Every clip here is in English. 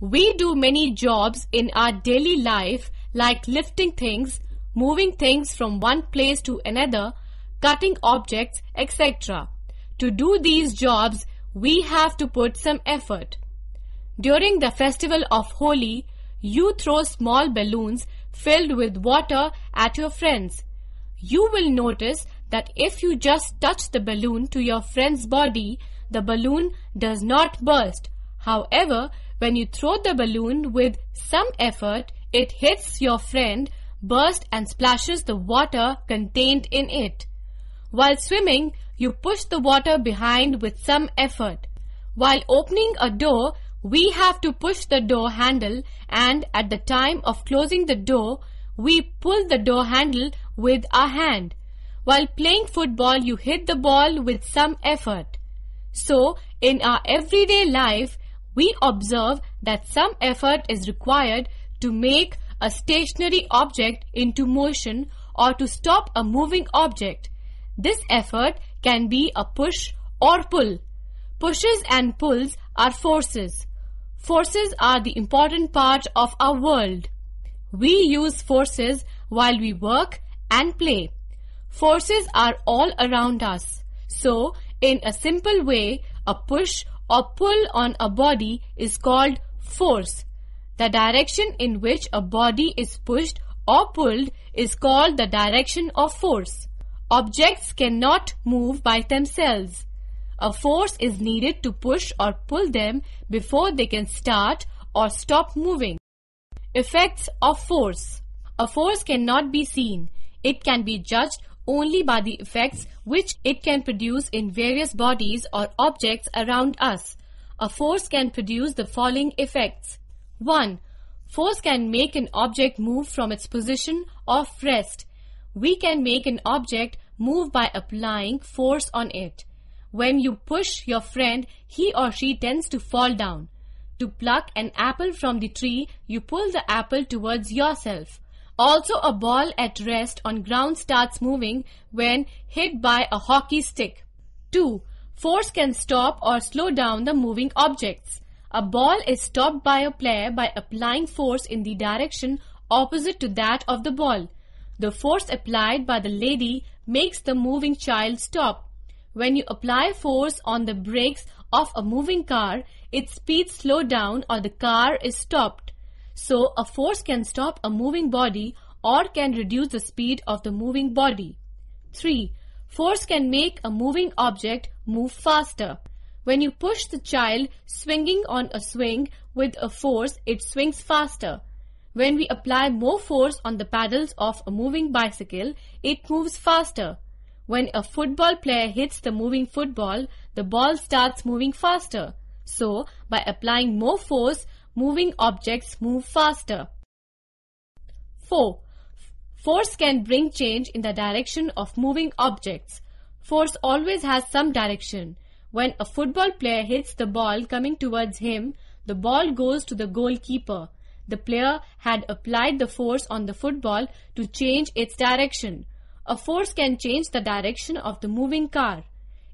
We do many jobs in our daily life like lifting things, moving things from one place to another, cutting objects, etc. To do these jobs, we have to put some effort. During the festival of Holi, you throw small balloons filled with water at your friends. You will notice that if you just touch the balloon to your friend's body, the balloon does not burst. However, when you throw the balloon with some effort, it hits your friend, bursts and splashes the water contained in it. While swimming, you push the water behind with some effort. While opening a door, we have to push the door handle and at the time of closing the door, we pull the door handle with our hand. While playing football, you hit the ball with some effort. So, in our everyday life, we observe that some effort is required to make a stationary object into motion or to stop a moving object. This effort can be a push or pull. Pushes and pulls are forces. Forces are the important part of our world. We use forces while we work and play. Forces are all around us. So, in a simple way, a push or pull on a body is called force. The direction in which a body is pushed or pulled is called the direction of force. Objects cannot move by themselves. A force is needed to push or pull them before they can start or stop moving. Effects of force A force cannot be seen. It can be judged only by the effects which it can produce in various bodies or objects around us. A force can produce the following effects. 1. Force can make an object move from its position of rest. We can make an object move by applying force on it. When you push your friend, he or she tends to fall down. To pluck an apple from the tree, you pull the apple towards yourself. Also, a ball at rest on ground starts moving when hit by a hockey stick. 2. Force can stop or slow down the moving objects. A ball is stopped by a player by applying force in the direction opposite to that of the ball. The force applied by the lady makes the moving child stop. When you apply force on the brakes of a moving car, its speed slows down or the car is stopped. So a force can stop a moving body or can reduce the speed of the moving body. 3. Force can make a moving object move faster. When you push the child swinging on a swing with a force, it swings faster. When we apply more force on the paddles of a moving bicycle, it moves faster. When a football player hits the moving football, the ball starts moving faster. So, by applying more force, moving objects move faster. 4. Force can bring change in the direction of moving objects. Force always has some direction. When a football player hits the ball coming towards him, the ball goes to the goalkeeper. The player had applied the force on the football to change its direction. A force can change the direction of the moving car.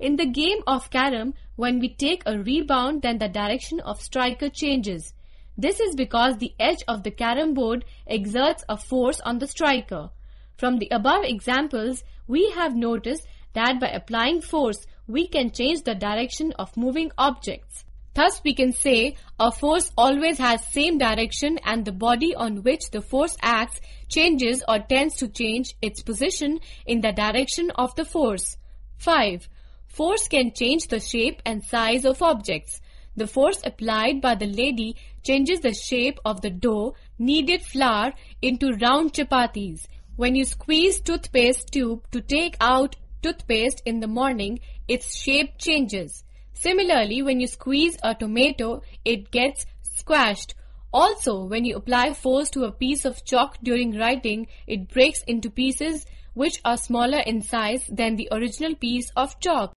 In the game of carom, when we take a rebound, then the direction of striker changes. This is because the edge of the carom board exerts a force on the striker. From the above examples, we have noticed that by applying force, we can change the direction of moving objects. Thus, we can say a force always has same direction and the body on which the force acts changes or tends to change its position in the direction of the force. 5. Force can change the shape and size of objects. The force applied by the lady changes the shape of the dough, kneaded flour into round chapatis. When you squeeze toothpaste tube to take out toothpaste in the morning, its shape changes. Similarly, when you squeeze a tomato, it gets squashed. Also, when you apply force to a piece of chalk during writing, it breaks into pieces which are smaller in size than the original piece of chalk.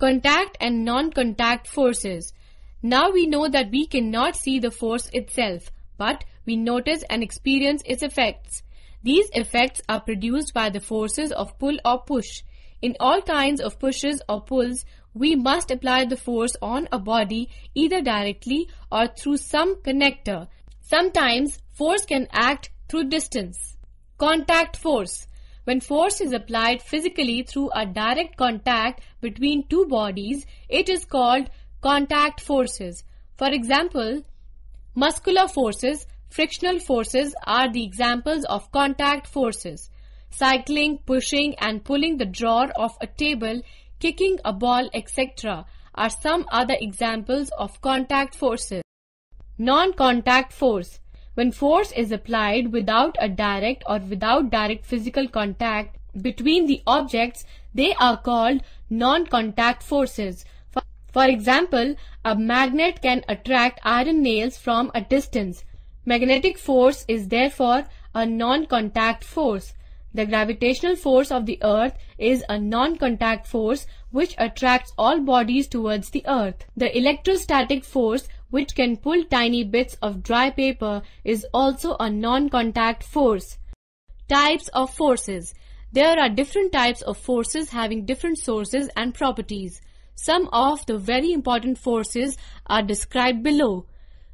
Contact and non-contact forces. Now we know that we cannot see the force itself, but we notice and experience its effects. These effects are produced by the forces of pull or push. In all kinds of pushes or pulls, we must apply the force on a body either directly or through some connector. Sometimes force can act through distance. Contact force. When force is applied physically through a direct contact between two bodies, it is called contact forces. For example, muscular forces, frictional forces are the examples of contact forces. Cycling, pushing and pulling the drawer of a table, kicking a ball, etc. are some other examples of contact forces. Non-contact force. When force is applied without a direct or without direct physical contact between the objects, they are called non-contact forces. For example, a magnet can attract iron nails from a distance. Magnetic force is therefore a non-contact force. The gravitational force of the earth is a non-contact force which attracts all bodies towards the earth. The electrostatic force which can pull tiny bits of dry paper is also a non-contact force. Types of forces There are different types of forces having different sources and properties. Some of the very important forces are described below.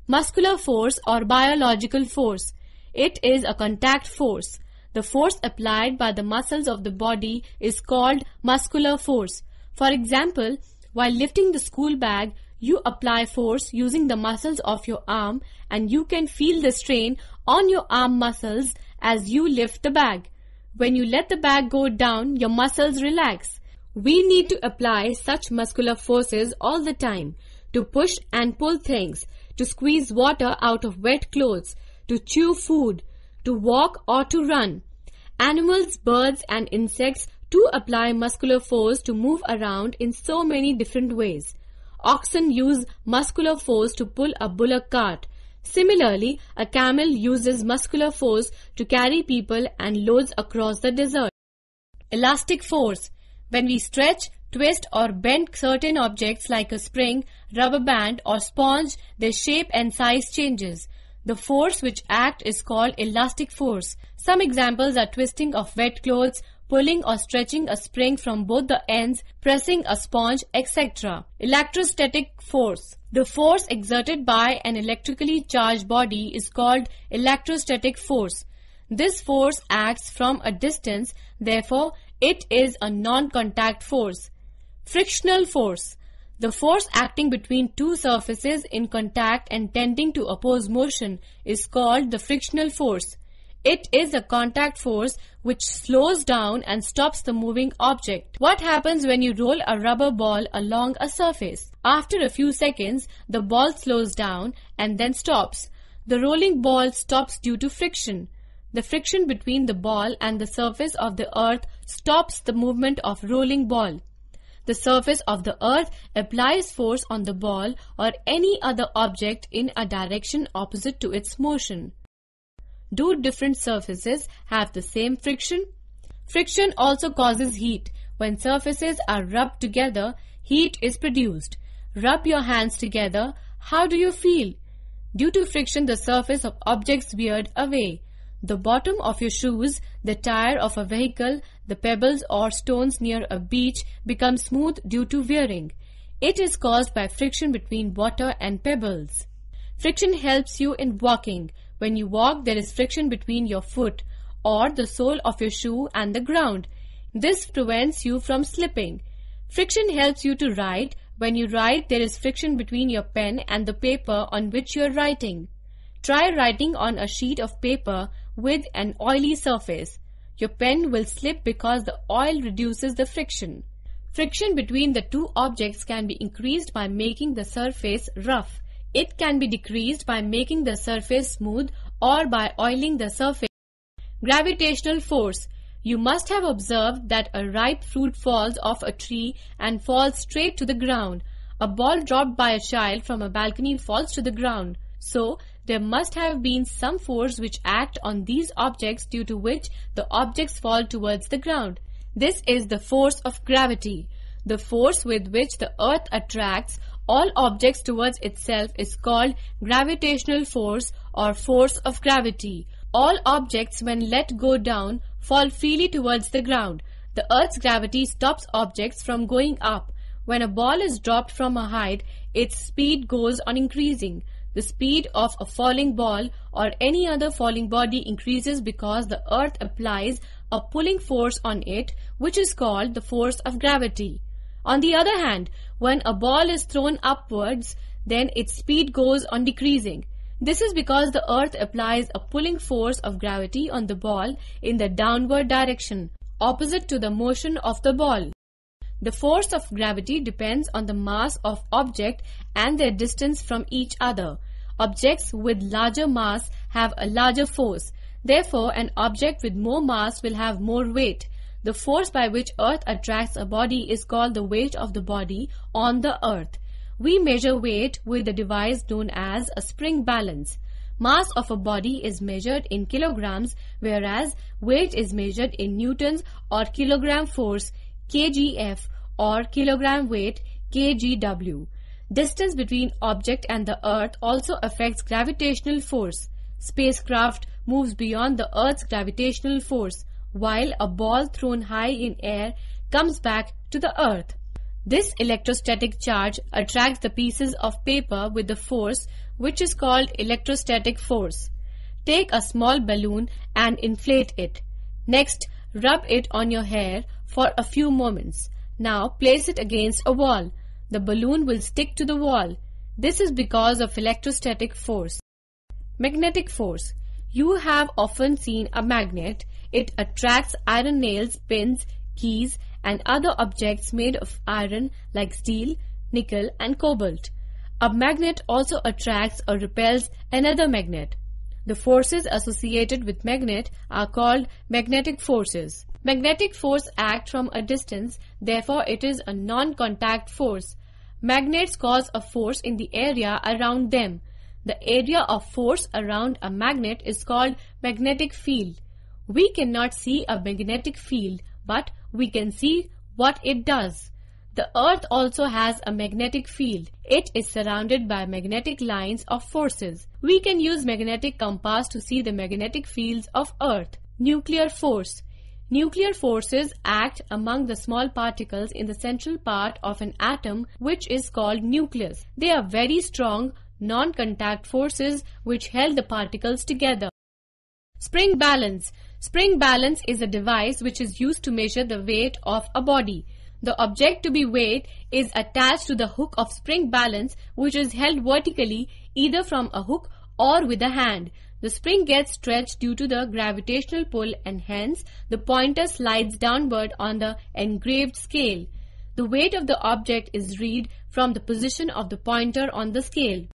Muscular force or biological force. It is a contact force. The force applied by the muscles of the body is called muscular force. For example, while lifting the school bag, you apply force using the muscles of your arm and you can feel the strain on your arm muscles as you lift the bag. When you let the bag go down, your muscles relax. We need to apply such muscular forces all the time to push and pull things, to squeeze water out of wet clothes, to chew food, to walk or to run. Animals, birds and insects too apply muscular force to move around in so many different ways. Oxen use muscular force to pull a bullock cart. Similarly, a camel uses muscular force to carry people and loads across the desert. Elastic force when we stretch, twist or bend certain objects like a spring, rubber band or sponge, their shape and size changes. The force which acts is called elastic force. Some examples are twisting of wet clothes, pulling or stretching a spring from both the ends, pressing a sponge, etc. Electrostatic force. The force exerted by an electrically charged body is called electrostatic force. This force acts from a distance, therefore it is a non-contact force. Frictional force. The force acting between two surfaces in contact and tending to oppose motion is called the frictional force. It is a contact force which slows down and stops the moving object. What happens when you roll a rubber ball along a surface? After a few seconds, the ball slows down and then stops. The rolling ball stops due to friction. The friction between the ball and the surface of the earth stops the movement of rolling ball. The surface of the earth applies force on the ball or any other object in a direction opposite to its motion. Do different surfaces have the same friction? Friction also causes heat. When surfaces are rubbed together, heat is produced. Rub your hands together. How do you feel? Due to friction, the surface of objects veered away. The bottom of your shoes, the tire of a vehicle, the pebbles or stones near a beach become smooth due to wearing. It is caused by friction between water and pebbles. Friction helps you in walking. When you walk, there is friction between your foot or the sole of your shoe and the ground. This prevents you from slipping. Friction helps you to write. When you write, there is friction between your pen and the paper on which you are writing. Try writing on a sheet of paper with an oily surface. Your pen will slip because the oil reduces the friction. Friction between the two objects can be increased by making the surface rough. It can be decreased by making the surface smooth or by oiling the surface. Gravitational force. You must have observed that a ripe fruit falls off a tree and falls straight to the ground. A ball dropped by a child from a balcony falls to the ground. So, there must have been some force which act on these objects due to which the objects fall towards the ground. This is the force of gravity. The force with which the earth attracts all objects towards itself is called gravitational force or force of gravity. All objects when let go down fall freely towards the ground. The earth's gravity stops objects from going up. When a ball is dropped from a height, its speed goes on increasing. The speed of a falling ball or any other falling body increases because the earth applies a pulling force on it which is called the force of gravity. On the other hand, when a ball is thrown upwards, then its speed goes on decreasing. This is because the earth applies a pulling force of gravity on the ball in the downward direction, opposite to the motion of the ball. The force of gravity depends on the mass of object and their distance from each other. Objects with larger mass have a larger force. Therefore, an object with more mass will have more weight. The force by which Earth attracts a body is called the weight of the body on the Earth. We measure weight with a device known as a spring balance. Mass of a body is measured in kilograms, whereas weight is measured in newtons or kilogram force, kgf, or kilogram weight, kgw. Distance between object and the Earth also affects gravitational force. Spacecraft moves beyond the Earth's gravitational force, while a ball thrown high in air comes back to the Earth. This electrostatic charge attracts the pieces of paper with the force which is called electrostatic force. Take a small balloon and inflate it. Next, rub it on your hair for a few moments. Now place it against a wall the balloon will stick to the wall. This is because of electrostatic force. Magnetic force. You have often seen a magnet. It attracts iron nails, pins, keys and other objects made of iron like steel, nickel and cobalt. A magnet also attracts or repels another magnet. The forces associated with magnet are called magnetic forces. Magnetic force acts from a distance, therefore it is a non-contact force. Magnets cause a force in the area around them. The area of force around a magnet is called magnetic field. We cannot see a magnetic field, but we can see what it does. The earth also has a magnetic field. It is surrounded by magnetic lines of forces. We can use magnetic compass to see the magnetic fields of earth. Nuclear force. Nuclear forces act among the small particles in the central part of an atom which is called nucleus. They are very strong non-contact forces which held the particles together. Spring balance. Spring balance is a device which is used to measure the weight of a body. The object to be weighed is attached to the hook of spring balance which is held vertically either from a hook or with a hand. The spring gets stretched due to the gravitational pull and hence the pointer slides downward on the engraved scale. The weight of the object is read from the position of the pointer on the scale.